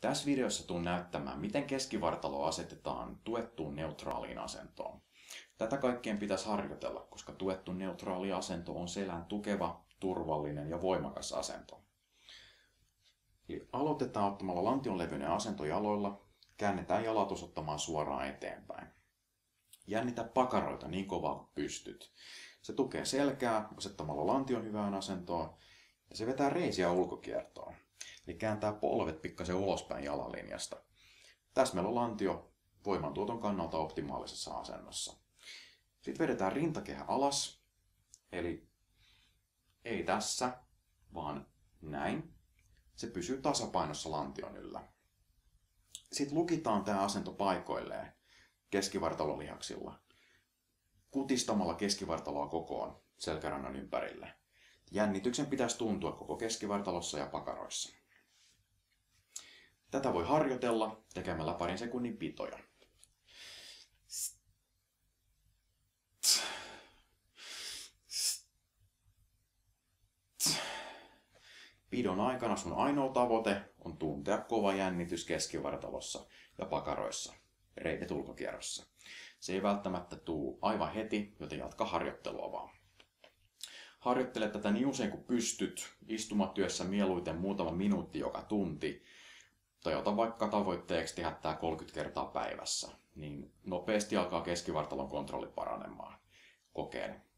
Tässä videossa tuun näyttämään, miten keskivartalo asetetaan tuettuun neutraaliin asentoon. Tätä kaikkeen pitäisi harjoitella, koska tuettu neutraali asento on selän tukeva, turvallinen ja voimakas asento. Eli aloitetaan ottamalla lantionlevyinen asento jaloilla, käännetään jalat osoittamaan suoraan eteenpäin. Jännitä pakaroita niin kovaa kuin pystyt. Se tukee selkää asettamalla lantion hyvään asentoon ja se vetää reisiä ulkokiertoon. Eli niin kääntää polvet pikkasen ulospäin jalalinjasta. Tässä meillä on lantio voimantuoton kannalta optimaalisessa asennossa. Sitten vedetään rintakehä alas, eli ei tässä, vaan näin. Se pysyy tasapainossa lantion yllä. Sitten lukitaan tämä asento paikoilleen keskivartalolihaksilla kutistamalla keskivartaloa kokoon selkärannan ympärille. Jännityksen pitäisi tuntua koko keskivartalossa ja pakaroissa. Tätä voi harjoitella tekemällä parin sekunnin pitoja. Pidon aikana sun ainoa tavoite on tuntea kova jännitys keskivartalossa ja pakaroissa, reidet ulkokierrossa. Se ei välttämättä tuu aivan heti, joten jatka harjoittelua vaan. Harjoittele tätä niin usein kuin pystyt, istumatyössä mieluiten muutama minuutti joka tunti, Tajota vaikka tavoitteeksi tehdä tämä 30 kertaa päivässä, niin nopeasti alkaa keskivartalon kontrolli paranemaan kokeen